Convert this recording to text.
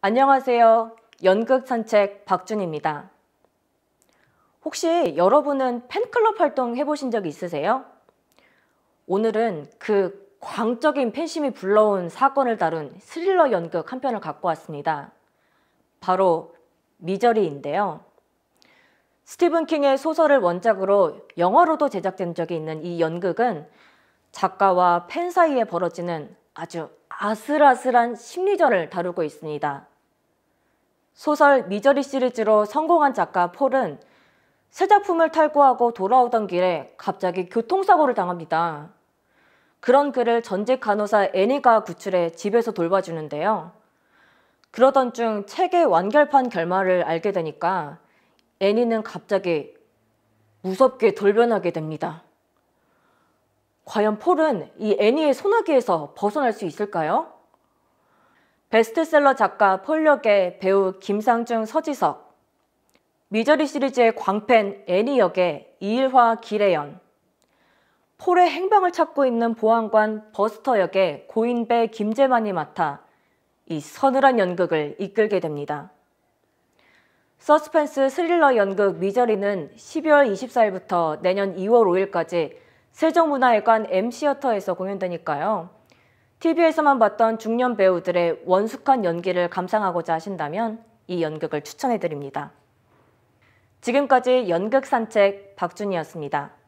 안녕하세요. 연극 산책 박준입니다. 혹시 여러분은 팬클럽 활동 해보신 적 있으세요? 오늘은 그 광적인 팬심이 불러온 사건을 다룬 스릴러 연극 한 편을 갖고 왔습니다. 바로 미저리인데요. 스티븐 킹의 소설을 원작으로 영화로도 제작된 적이 있는 이 연극은 작가와 팬 사이에 벌어지는 아주 아슬아슬한 심리전을 다루고 있습니다. 소설 미저리 시리즈로 성공한 작가 폴은 새 작품을 탈구하고 돌아오던 길에 갑자기 교통사고를 당합니다. 그런 그를 전직 간호사 애니가 구출해 집에서 돌봐주는데요. 그러던 중 책의 완결판 결말을 알게 되니까 애니는 갑자기 무섭게 돌변하게 됩니다. 과연 폴은 이 애니의 소나기에서 벗어날 수 있을까요? 베스트셀러 작가 폴역의 배우 김상중 서지석, 미저리 시리즈의 광팬 애니 역의 이일화 기래연, 폴의 행방을 찾고 있는 보안관 버스터 역의 고인배 김재만이 맡아 이 서늘한 연극을 이끌게 됩니다. 서스펜스 스릴러 연극 미저리는 12월 24일부터 내년 2월 5일까지 세종문화회관 M시어터에서 공연되니까요. TV에서만 봤던 중년 배우들의 원숙한 연기를 감상하고자 하신다면 이 연극을 추천해드립니다. 지금까지 연극 산책 박준이었습니다.